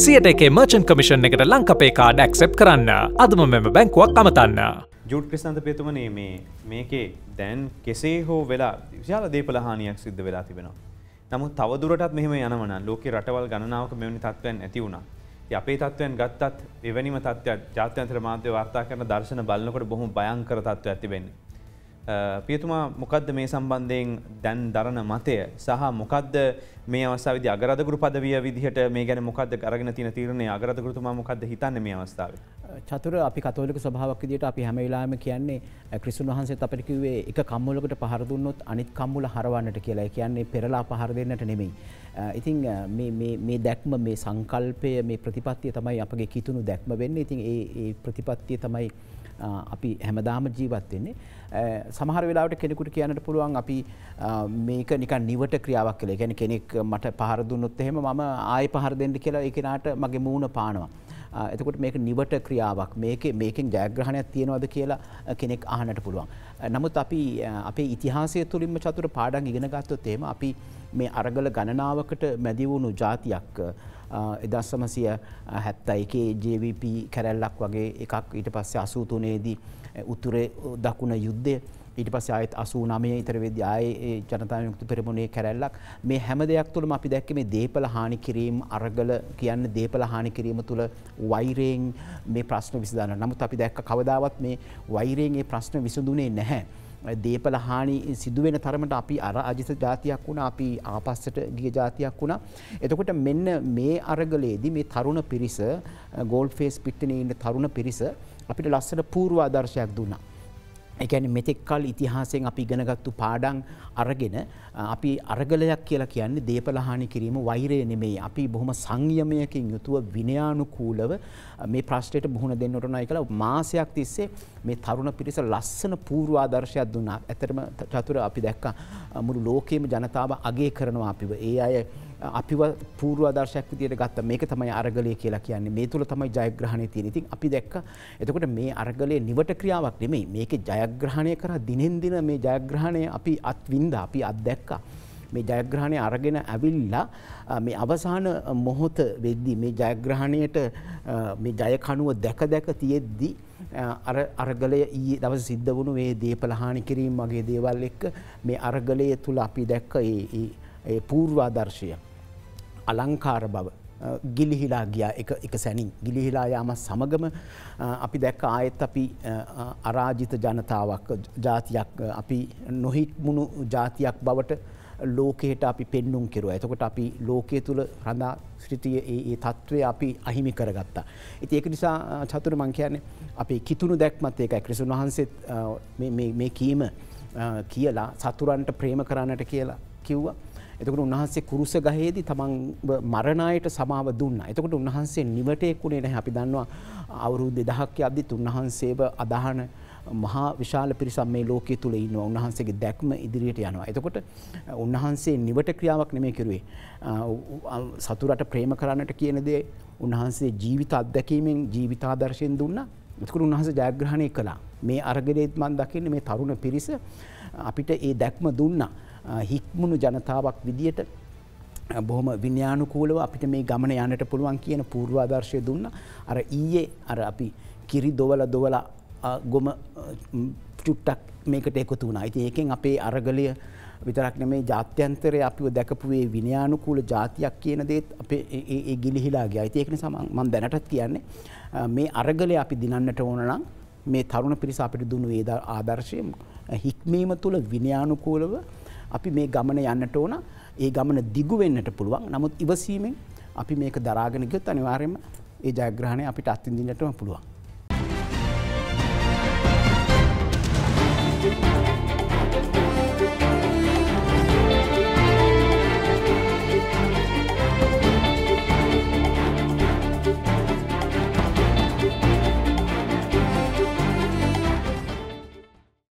සියට එකේ මර්චන් කමිෂන් එකට ලංකපේ කාඩ ඇක්සෙප් කරන්න අදම මෙම බැංකුවක් අමතන්න. ජුට් ක්‍රිස්තන්ත පේතුමනේ මේ මේකේ දැන් කෙසේ හෝ වෙලා විශාල දේපලහානියක් සිද්ධ වෙලා තිබෙනවා. නමුත් තවදුරටත් මෙහම යනවන ලෝක රටවල් ගණනාවක මෙවැනි තත්ත්වයන් ඇති වුණා. අපේ තත්වයන් ගත්තත් එවැනිම තත්ත්වයක් ජාත්‍යන්ත්‍ර මාධ්‍ය වාර්තා කරන දර්ශන බලන්නකොට බොහොම භයංකර තත්ත්ව ඇතිබෙන්නේ. පියතුමා මොකක්ද මේ සම්බන්ධයෙන් දැන් දරන මතය සහ මොකක්ද මේ අවස්සාවිද අගරදගුරු පදවිය විදිහට මේ ගැන මොකක්ද කරගෙන තින තීරණය අගරදගුරුතුමා මොකක්ද හිතන්න මේ අවස්ථාව. චතුර අපි කතෝලික සභාවක් විදිට අපි හැමවෙලාම කියන්නේ ක්‍රිසුන් වහන්සේ අපට කිව්වේ එක කම්මුලකට පහරදුන්නොත් අනිත් කම්මුල හරවන්නට කියලා කියන්නේ පෙරලා පහර දෙන්නට නෙමෙයි. ඉතින් මේ දැක්ම මේ සංකල්පය මේ ප්‍රතිපත්තිය තමයි අපගේ කිතුුණු දැක්ම වෙන්න ඉතින් ඒ ප්‍රතිපත්තිය තමයි අපි හැමදාම ජීවත් වෙන්නේ සමහර වෙලාවට කෙනෙකුට කියන්නට පුළුවන් අපි මේක නිකන් නිවට ක්‍රියාවක් කියලා. ඒ කියන්නේ කෙනෙක් මට පහර දුන්නොත් එහෙම මම ආයෙ පහර දෙන්න කියලා ඒ කෙනාට මගේ මූණ පානවා. එතකොට මේක නිවට ක්‍රියාවක් මේක මේකෙන් ජයග්‍රහණයක් තියෙනවද කියලා කෙනෙක් අහන්නට පුළුවන්. නමුත් අපි අපේ ඉතිහාසය තුළින්ම චතුර පාඩම් ඉගෙන ගත්තොත් එහෙම අපි මේ අරගල ගණනාවකට මැදි වුණු જાතියක් එදස්සමසිය හැත්ත එකේ ජවිP කැරැල්ලක් වගේ එකක් ඊට පස්සේ අසූතුනයේදී උතුරේ දකුණ යුද්ධය ඊට පස්ස අයත් අසූ නමය ඉතරවෙද ආයේ ජනතාවයුක්තු පෙරමුණේ කැරැල්ලක් මේ හැම දෙයක් තුළම අපි දැක්ක මේ දේපල හානි කිරීම් අරගල කියන්න දේපල හානි කිරීම තුළ වෛරයෙන් මේ ප්‍රශ්න විසිදන්න නමුත් අපි දැක්ක කවදාවත් මේ වෛරයෙන් ඒ ප්‍රශ්න විසඳුනේ නැහැ. දේපල හානි සිදුවෙන තරමට අපි අර අජිත ජාතියක් වුණ අපි ආපස්සට ගිය ජාතියක් වුණා. එතකොට මෙන්න මේ අරගලේදී මේ තරුණ පිරිස ගෝල් ෆේස් පිට්ටනේ ඉන්න තරුණ පිරිස අපිට ලස්සන පූර්වාදර්ශයක් දුන්නා. එකැන මෙතෙක්කල් ඉතිහාසයෙන් අපි ඉගෙනගත්තු පාඩං අරගෙන අපි අරගලයක් කියලා කියන්නේ දේපලහානි කිරීම වෛරය නෙමෙයි අපි බොහොම සංයමයකින් යුතුව විනයානුකූලව මේ ප්‍රශ්ටයට මුහුණ දෙන්නට නයි කළ මාසයක් තිස්සේ මේ තරුණ පිරිස ලස්සන පූර්වාදර්ශයක් දුන්නා. ඇතරම චතුර අපි දැක්ක මුළු ලෝකයේම ජනතාව අගේ කරනවා අපිව. ඒ අය අපිව පූර්වාදර්ශයක් විදියට ගත්ත මේක තමයි අරගලය කියලා කියන්නේ මේ තුළ තමයි ජයග්‍රහණය තියෙන ඉතින් අපි දැක්ක එතකොට මේ අරගලය නිවට ක්‍රියාවක් නෙමෙයි මේක ජයග්‍රහණය කරා දිනෙන් දින මේ ජයග්‍රහණය අපි අත්විඳා අපි අත්දැක්කා මේ ජයග්‍රහණය අරගෙන ඇවිල්ලා මේ අවසාන මොහොත වෙද්දී මේ ජයග්‍රහණයට මේ ජයකණුව දැක දැක තියෙද්දී අර අරගලය ඊයේ දවසේ සිද්ධ වුණු මේ දීපලහානි කිරීම වගේ දේවල් එක්ක මේ අරගලය තුල අපි දැක්ක ඒ ඒ පූර්වාදර්ශය අලංකාර බව. ගිලිහිලා ගියා එක සැනින් ගිලිහිලා යාම සමගම අපි දැක්ක ආයෙත් අපි අරාජිත ජනතාවක් ජාතියක් අපි නොහික්මුණු ජාතියක් බවට ලෝකයට අපි පෙන්නුම් කෙරුව. ඇතකොට අපි ලෝකය තුළ රඳා ශ්‍රතිය ඒ තත්ත්වය අපි අහිමි කරගත්තා. ඉති ඒක නිසා චතුර මංකයන්නේ අපේ කිතුුණු දැක්මත් ඒකයි ක්‍රිසුන් වහන්සේ මේ කීම කියලා සතුරන්ට ප්‍රේම කරන්නට කියලා කිව්වා. එතකට උන්හන්සේ කුරුස ගහේදී තමන් මරණයට සමාව දුන්න. එතකට උන්හන්සේ නිවටයෙක්ුණේ නැ අපි දන්නවා අවුරු දෙදහක් අදදිත් උන්වහන්සේව අදහන මහා විශාල පිරිසම් මේ ලෝකයේ තුළ ඉන්නවා උන්වහන්සේගේ දැක්ම ඉදිරියට යනවා. එතකොට උන්වහන්සේ නිවට ක්‍රියාවක් නෙමේ කිරුවේ. සතුරට ප්‍රේම කරන්නට කියන දේ උන්වහන්සේ ජීවිත අත්දැකීමෙන් ජීවිතාදර්ශයෙන් දුන්නා. එතකොට උන්වහන්සේ ජයග්‍රහණය කළා. මේ අරගෙදේත් මන් දකින්නේ මේ තරුණ පිරිස අපිට ඒ දැක්ම දුන්නා. හික්මුණු ජනතාවක් විදියට බොහොම විඤ්‍යානුකූලව අපිට මේ ගමන යනට පුළුවන් කියන පූර්වාදර්ශය දුන්න අර ඊයේ අර අපි කිරි දොවල දොවල ගොම චුට්ටක් මේකට එකතු වුණා අයිති ඒකෙන් අපේ අරගලය විතරක් නෙමේ ජාත්‍යන්තරය අපිව දැකපුේ විනයානුකූල ජාතියක් කියන දේත් අපේ ගිලිහිලාගේ අයිති ඒකන සමන් මන් දැනටත් කියන්නේ මේ අරගලය අපි දිනන්නට ඕනනම් මේ තරුණ පිරිස අපිට දුන්නු ඒද ආදර්ශයම හික්මීම තුළ විනයානුකූලව අපි මේ ගමන යන්නට ඕන ඒ ගමන දිගුවෙන්නට පුළුවන් නමුත් ඉවසීමෙන් අපි මේක දරාගෙනගත් අනිවාර්යම ඒ ජයග්‍රහණය අපිට අත්තිදින්නටම පුළුවන්.